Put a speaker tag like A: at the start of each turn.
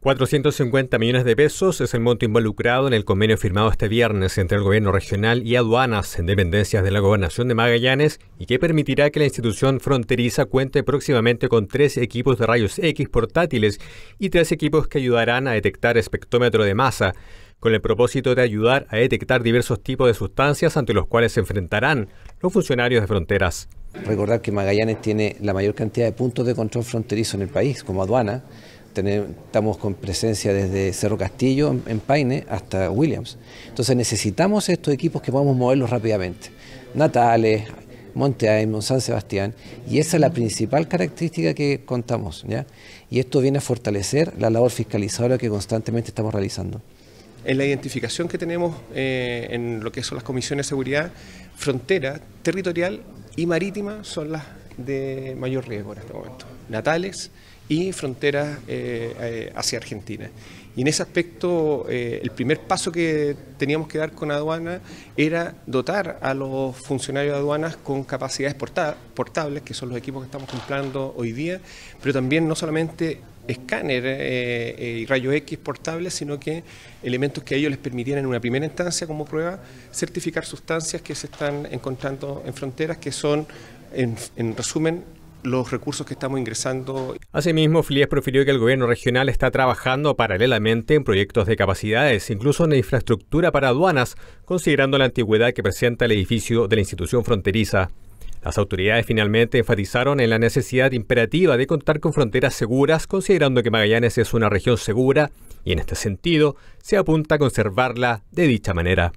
A: 450 millones de pesos es el monto involucrado en el convenio firmado este viernes entre el gobierno regional y aduanas en dependencias de la gobernación de Magallanes y que permitirá que la institución fronteriza cuente próximamente con tres equipos de rayos X portátiles y tres equipos que ayudarán a detectar espectrómetro de masa, con el propósito de ayudar a detectar diversos tipos de sustancias ante los cuales se enfrentarán los funcionarios de fronteras.
B: Recordar que Magallanes tiene la mayor cantidad de puntos de control fronterizo en el país, como aduana estamos con presencia desde Cerro Castillo, en, Paine, hasta Williams. Entonces necesitamos estos equipos que podamos moverlos rápidamente. Natales, Monte San Sebastián, y esa es la principal característica que contamos. ¿ya? Y esto viene a fortalecer la labor fiscalizadora que constantemente estamos realizando
C: en la identificación que tenemos eh, en lo que son las comisiones de seguridad, frontera, territorial y marítima son las de mayor riesgo en este momento, natales y fronteras eh, eh, hacia Argentina. Y en ese aspecto, eh, el primer paso que teníamos que dar con aduana era dotar a los funcionarios de aduanas con capacidades portables, que son los equipos que estamos comprando hoy día, pero también no solamente escáner y rayos X portables, sino que elementos que a ellos les permitieran en una primera instancia como prueba certificar sustancias que se están encontrando en fronteras que son en, resumen, los recursos que estamos ingresando.
A: Asimismo, Flies profirió que el gobierno regional está trabajando paralelamente en proyectos de capacidades, incluso en infraestructura para aduanas, considerando la antigüedad que presenta el edificio de la institución fronteriza. Las autoridades finalmente enfatizaron en la necesidad imperativa de contar con fronteras seguras, considerando que Magallanes es una región segura y en este sentido se apunta a conservarla de dicha manera.